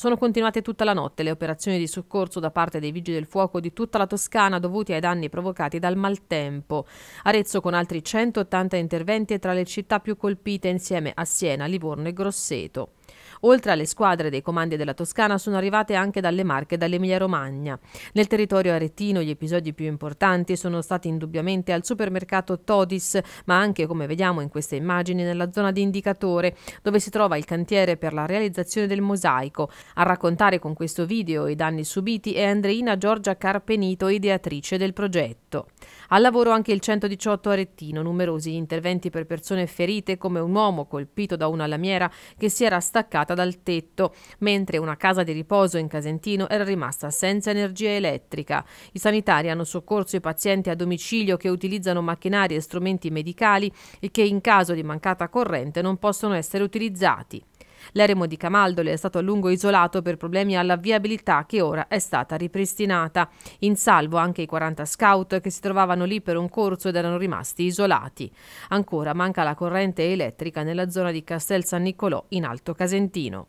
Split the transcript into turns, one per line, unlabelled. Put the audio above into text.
Sono continuate tutta la notte le operazioni di soccorso da parte dei vigili del fuoco di tutta la Toscana dovuti ai danni provocati dal maltempo. Arezzo con altri 180 interventi è tra le città più colpite insieme a Siena, Livorno e Grosseto. Oltre alle squadre dei comandi della Toscana sono arrivate anche dalle Marche e dall'Emilia Romagna. Nel territorio aretino gli episodi più importanti sono stati indubbiamente al supermercato Todis, ma anche come vediamo in queste immagini nella zona di Indicatore, dove si trova il cantiere per la realizzazione del mosaico. A raccontare con questo video i danni subiti è Andreina Giorgia Carpenito, ideatrice del progetto. Al lavoro anche il 118 Arettino, numerosi interventi per persone ferite come un uomo colpito da una lamiera che si era staccata bloccata dal tetto, mentre una casa di riposo in Casentino era rimasta senza energia elettrica. I sanitari hanno soccorso i pazienti a domicilio che utilizzano macchinari e strumenti medicali e che in caso di mancata corrente non possono essere utilizzati. L'eremo di Camaldoli è stato a lungo isolato per problemi alla viabilità che ora è stata ripristinata. In salvo anche i 40 scout che si trovavano lì per un corso ed erano rimasti isolati. Ancora manca la corrente elettrica nella zona di Castel San Nicolò in Alto Casentino.